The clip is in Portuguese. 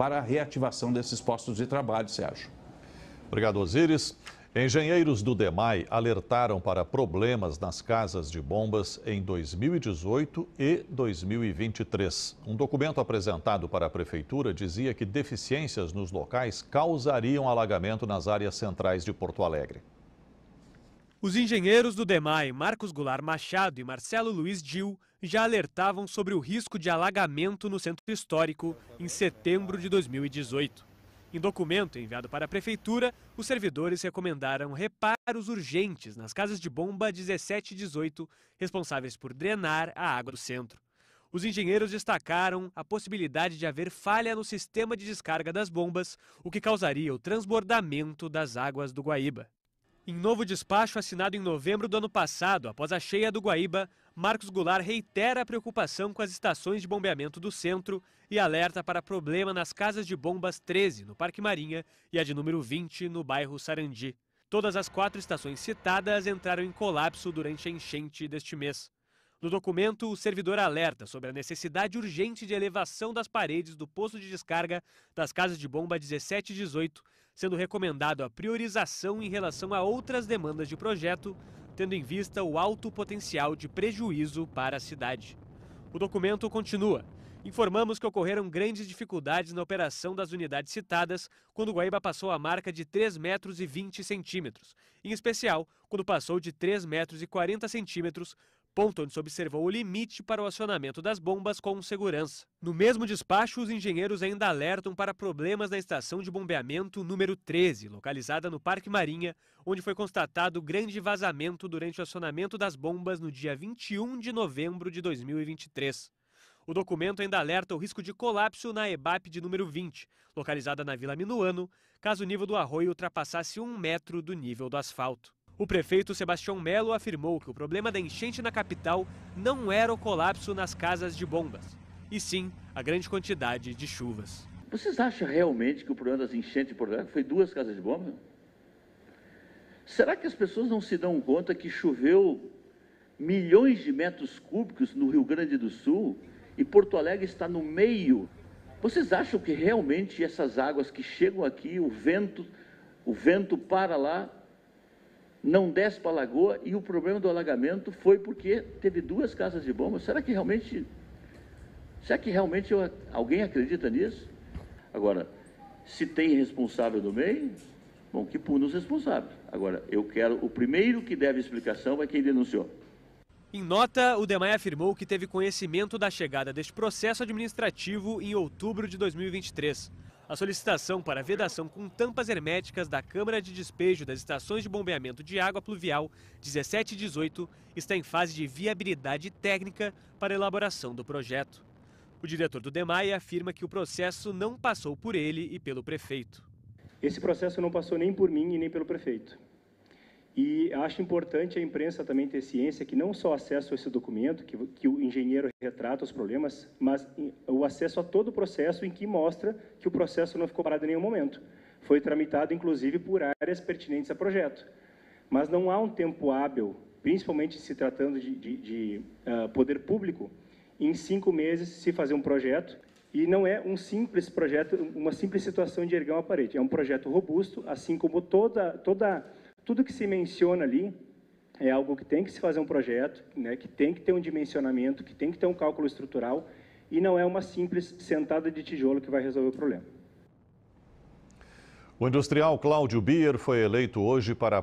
para a reativação desses postos de trabalho, Sérgio. Obrigado, Osiris. Engenheiros do DEMAI alertaram para problemas nas casas de bombas em 2018 e 2023. Um documento apresentado para a Prefeitura dizia que deficiências nos locais causariam alagamento nas áreas centrais de Porto Alegre. Os engenheiros do DEMAI, Marcos Goulart Machado e Marcelo Luiz Gil, já alertavam sobre o risco de alagamento no centro histórico em setembro de 2018. Em documento enviado para a Prefeitura, os servidores recomendaram reparos urgentes nas casas de bomba 17 e 18, responsáveis por drenar a água do centro. Os engenheiros destacaram a possibilidade de haver falha no sistema de descarga das bombas, o que causaria o transbordamento das águas do Guaíba. Em novo despacho assinado em novembro do ano passado, após a cheia do Guaíba, Marcos Goulart reitera a preocupação com as estações de bombeamento do centro e alerta para problema nas casas de bombas 13, no Parque Marinha, e a de número 20, no bairro Sarandi. Todas as quatro estações citadas entraram em colapso durante a enchente deste mês. No documento, o servidor alerta sobre a necessidade urgente de elevação das paredes do posto de descarga das casas de bomba 17 e 18 sendo recomendado a priorização em relação a outras demandas de projeto, tendo em vista o alto potencial de prejuízo para a cidade. O documento continua. Informamos que ocorreram grandes dificuldades na operação das unidades citadas quando Guaíba passou a marca de 3,20 metros, em especial quando passou de 3,40 metros ponto onde se observou o limite para o acionamento das bombas com segurança. No mesmo despacho, os engenheiros ainda alertam para problemas na estação de bombeamento número 13, localizada no Parque Marinha, onde foi constatado grande vazamento durante o acionamento das bombas no dia 21 de novembro de 2023. O documento ainda alerta o risco de colapso na EBAP de número 20, localizada na Vila Minuano, caso o nível do arroio ultrapassasse um metro do nível do asfalto. O prefeito Sebastião Melo afirmou que o problema da enchente na capital não era o colapso nas casas de bombas, e sim a grande quantidade de chuvas. Vocês acham realmente que o problema das enchentes Porto Alegre foi duas casas de bomba? Será que as pessoas não se dão conta que choveu milhões de metros cúbicos no Rio Grande do Sul e Porto Alegre está no meio? Vocês acham que realmente essas águas que chegam aqui, o vento, o vento para lá, não desce para a lagoa e o problema do alagamento foi porque teve duas casas de bomba. Será que realmente. Será que realmente eu, alguém acredita nisso? Agora, se tem responsável do meio, bom, que puna os responsáveis. Agora, eu quero. O primeiro que deve explicação é quem denunciou. Em nota, o DEMAI afirmou que teve conhecimento da chegada deste processo administrativo em outubro de 2023 a solicitação para vedação com tampas herméticas da Câmara de Despejo das Estações de Bombeamento de Água Pluvial 17 e 18 está em fase de viabilidade técnica para elaboração do projeto. O diretor do DEMAI afirma que o processo não passou por ele e pelo prefeito. Esse processo não passou nem por mim e nem pelo prefeito. E acho importante a imprensa também ter ciência que não só acesso a esse documento, que, que o engenheiro retrata os problemas, mas o acesso a todo o processo em que mostra que o processo não ficou parado em nenhum momento. Foi tramitado, inclusive, por áreas pertinentes a projeto. Mas não há um tempo hábil, principalmente se tratando de, de, de uh, poder público, em cinco meses se fazer um projeto e não é um simples projeto, uma simples situação de erguer uma parede. É um projeto robusto, assim como toda toda tudo que se menciona ali é algo que tem que se fazer um projeto, né, que tem que ter um dimensionamento, que tem que ter um cálculo estrutural, e não é uma simples sentada de tijolo que vai resolver o problema. O industrial Cláudio Bier foi eleito hoje para